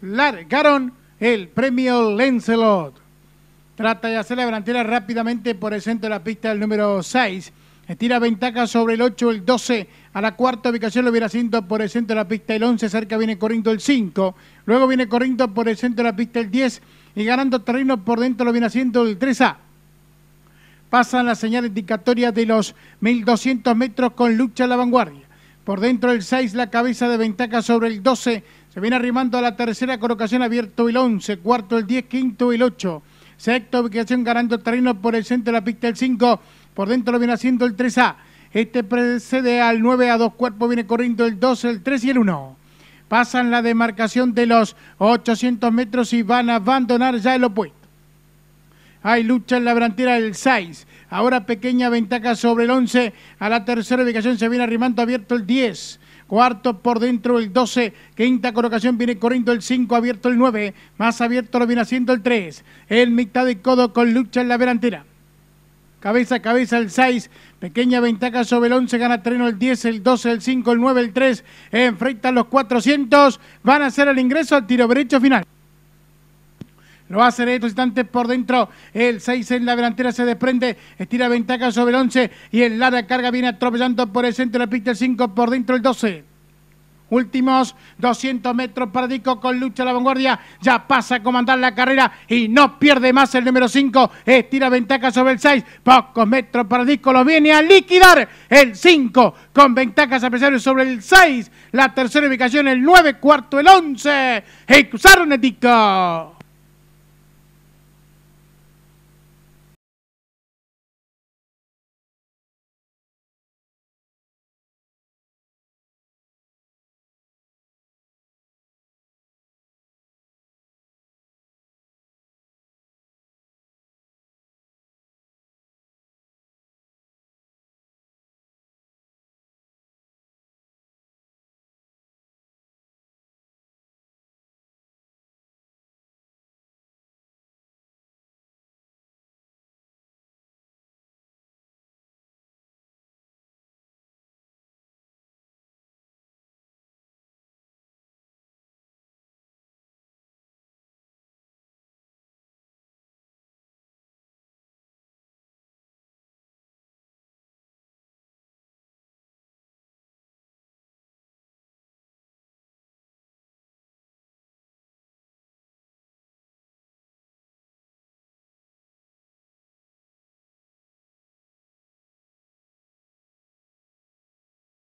largaron el premio Lancelot. Trata de hacer la delantera rápidamente por el centro de la pista el número 6. Estira ventaja sobre el 8, el 12. A la cuarta ubicación lo viene haciendo por el centro de la pista el 11. Cerca viene corriendo el 5. Luego viene corriendo por el centro de la pista el 10. Y ganando terreno por dentro lo viene haciendo el 3A. Pasan la señal indicatoria de los 1200 metros con lucha a la vanguardia. Por dentro el 6, la cabeza de ventaja sobre el 12 se viene arrimando a la tercera colocación abierto el 11, cuarto el 10, quinto el 8. Sexto, ubicación ganando terreno por el centro de la pista el 5. Por dentro lo viene haciendo el 3A. Este precede al 9 a dos cuerpos, viene corriendo el 2, el 3 y el 1. Pasan la demarcación de los 800 metros y van a abandonar ya el opuesto. Hay lucha en la delantera el 6. Ahora pequeña ventaja sobre el 11. A la tercera ubicación se viene arrimando abierto el 10. Cuarto por dentro el 12. Quinta colocación viene corriendo el 5, abierto el 9. Más abierto lo viene haciendo el 3. El mitad de codo con lucha en la delantera. Cabeza a cabeza el 6. Pequeña ventaja sobre el 11. Gana treno el 10, el 12, el 5, el 9, el 3. Enfrentan los 400. Van a hacer el ingreso al tiro derecho final. Lo va a hacer en estos instantes por dentro. El 6 en la delantera se desprende. Estira ventaja sobre el 11. Y el Lara carga viene atropellando por el centro de la pista. El 5 por dentro el 12. Últimos 200 metros para Dico con lucha a la vanguardia. Ya pasa a comandar la carrera y no pierde más el número 5. Estira ventaja sobre el 6. Pocos metros para Dico. Lo viene a liquidar el 5 con ventajas a pesar sobre el 6. La tercera ubicación, el 9, cuarto, el 11. Cruzaron el Dico.